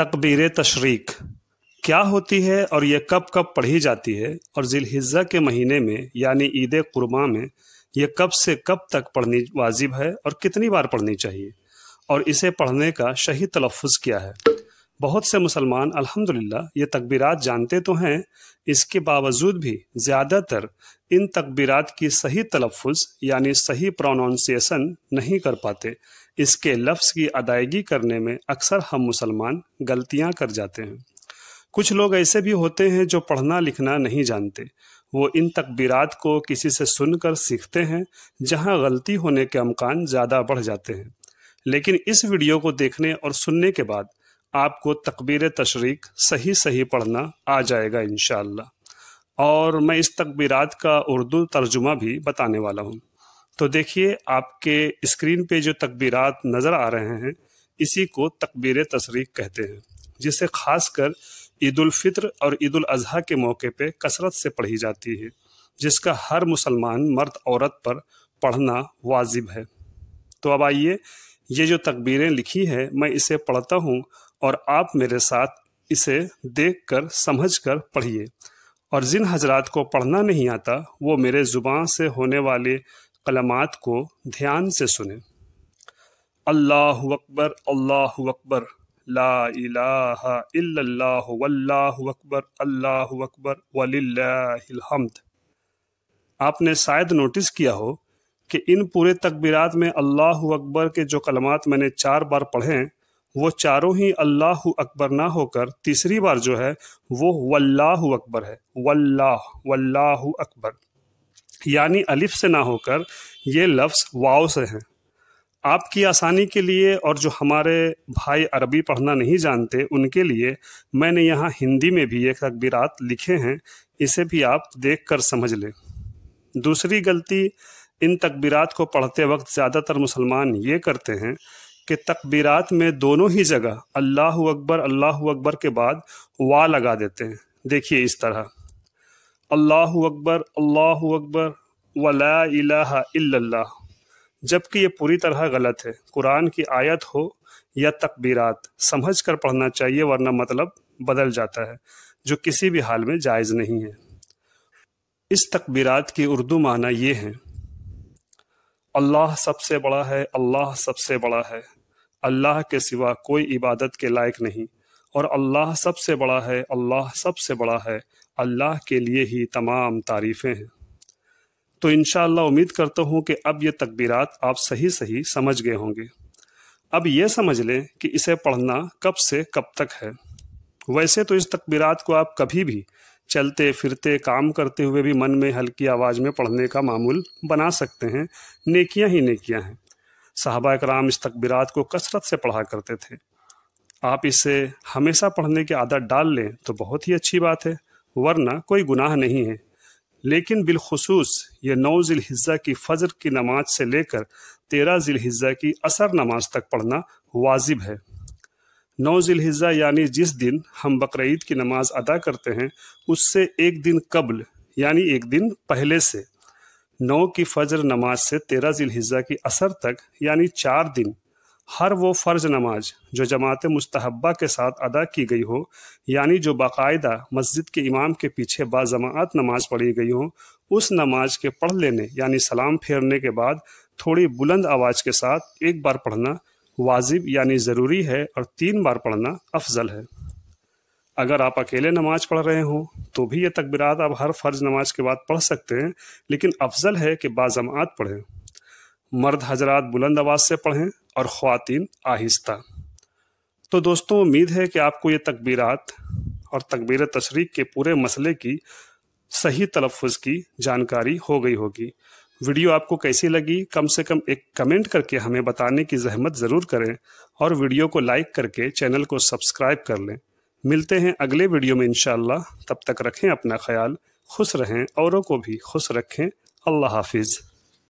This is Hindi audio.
तकबीर तशरीक क्या होती है और यह कब कब पढ़ी जाती है और ज़िलहिज्जा के महीने में यानी ईद कुर्मा में यह कब से कब तक पढ़नी वाजिब है और कितनी बार पढ़नी चाहिए और इसे पढ़ने का सही तलफ़ क्या है बहुत से मुसलमान अल्हम्दुलिल्लाह ये तकबीरात जानते तो हैं इसके बावजूद भी ज़्यादातर इन तकबीरात की सही तलफ़ यानी सही प्रोनाउंसिएशन नहीं कर पाते इसके लफ्ज़ की अदायगी करने में अक्सर हम मुसलमान गलतियाँ कर जाते हैं कुछ लोग ऐसे भी होते हैं जो पढ़ना लिखना नहीं जानते वो इन तकबीरात को किसी से सुनकर सीखते हैं जहाँ गलती होने के अमकान ज़्यादा बढ़ जाते हैं लेकिन इस वीडियो को देखने और सुनने के बाद आपको तकबीर तशरीक सही सही पढ़ना आ जाएगा इन और मैं इस तकबीरात का उर्दू तर्जुमा भी बताने वाला हूँ तो देखिए आपके स्क्रीन पे जो तकबीरात नज़र आ रहे हैं इसी को तकबीर तशरीक कहते हैं जिसे खासकर ईदालफ़ितर और ईद अजी के मौके पे कसरत से पढ़ी जाती है जिसका हर मुसलमान मर्द औरत पर पढ़ना वाजिब है तो अब आइए ये जो तकबीरें लिखी है मैं इसे पढ़ता हूँ और आप मेरे साथ इसे देख कर समझ कर पढ़िए और जिन हजरात को पढ़ना नहीं आता वो मेरे ज़ुबान से होने वाले कलमात को ध्यान से सुने अल्लाह अकबर अल्लाह अकबर ला अकबर अल्लाह अकबर वलिल्लाहिलहम्द आपने शायद नोटिस किया हो कि इन पूरे तकबीरात में अल्लाह अकबर के जो कलमात मैंने चार बार पढ़े हैं वो चारों ही अल्लाह अकबर ना होकर तीसरी बार जो है वो वल्लाह अकबर है वल्लाह वल्लाह अकबर यानी अलिफ से ना होकर ये लफ्ज़ वाव से हैं आपकी आसानी के लिए और जो हमारे भाई अरबी पढ़ना नहीं जानते उनके लिए मैंने यहाँ हिंदी में भी एक तकबीरत लिखे हैं इसे भी आप देख कर समझ लें दूसरी गलती इन तकबीरात को पढ़ते वक्त ज़्यादातर मुसलमान ये करते हैं कि तकबीरात में दोनों ही जगह अल्लाह अकबर अल्लाह अकबर के बाद वाह लगा देते हैं देखिए इस तरह अल्लाह अकबर अल्लाह अकबर वला इल्लल्लाह जबकि ये पूरी तरह गलत है कुरान की आयत हो या तकबीरात समझ कर पढ़ना चाहिए वरना मतलब बदल जाता है जो किसी भी हाल में जायज़ नहीं है इस तकबीरात की उर्दू माना ये हैं अल्लाह सबसे बड़ा है अल्लाह सबसे बड़ा है अल्लाह के सिवा कोई इबादत के लायक नहीं और अल्लाह सबसे बड़ा है अल्लाह सबसे बड़ा है अल्लाह के लिए ही तमाम तारीफ़ें हैं तो इन उम्मीद करता हूँ कि अब ये तकबीरात आप सही सही समझ गए होंगे अब ये समझ लें कि इसे पढ़ना कब से कब तक है वैसे तो इस तकबीरात को आप कभी भी चलते फिरते काम करते हुए भी मन में हल्की आवाज़ में पढ़ने का मामूल बना सकते हैं नेकियां ही नेकियां हैं साहबा कराम इस तकबीरात को कसरत से पढ़ा करते थे आप इसे हमेशा पढ़ने की आदत डाल लें तो बहुत ही अच्छी बात है वरना कोई गुनाह नहीं है लेकिन बिलखसूस ये नौ ज़िलहिज्जा की फजर की नमाज से लेकर तेरह ज़िलहिज्जा की असर नमाज तक पढ़ना वाजिब है नौ ज़िलहिज़ा यानी जिस दिन हम बकरीद की नमाज अदा करते हैं उससे एक दिन कबल यानी एक दिन पहले से नौ की फजर नमाज से तेरह ज़िलहिज़ा की असर तक यानी चार दिन हर वो फ़र्ज नमाज जो जमात मुस्तहबा के साथ अदा की गई हो यानी जो बाकायदा मस्जिद के इमाम के पीछे बाजमात नमाज पढ़ी गई हो उस नमाज के पढ़ लेने यानी सलाम फेरने के बाद थोड़ी बुलंद आवाज़ के साथ एक बार पढ़ना वाजिब यानी ज़रूरी है और तीन बार पढ़ना अफजल है अगर आप अकेले नमाज पढ़ रहे हों तो भी ये तकबीरात आप हर फ़र्ज नमाज के बाद पढ़ सकते हैं लेकिन अफजल है कि बाजमात पढ़ें मर्द हजरात बुलंद आवाज़ से पढ़ें और ख़्वातीन आहिस्ता तो दोस्तों उम्मीद है कि आपको ये तकबीरात और तकबीर तशरीक के पूरे मसले की सही तलफ़ की जानकारी हो गई होगी वीडियो आपको कैसी लगी कम से कम एक कमेंट करके हमें बताने की जहमत ज़रूर करें और वीडियो को लाइक करके चैनल को सब्सक्राइब कर लें मिलते हैं अगले वीडियो में इनशाला तब तक रखें अपना ख्याल खुश रहें औरों को भी खुश रखें अल्लाह हाफिज़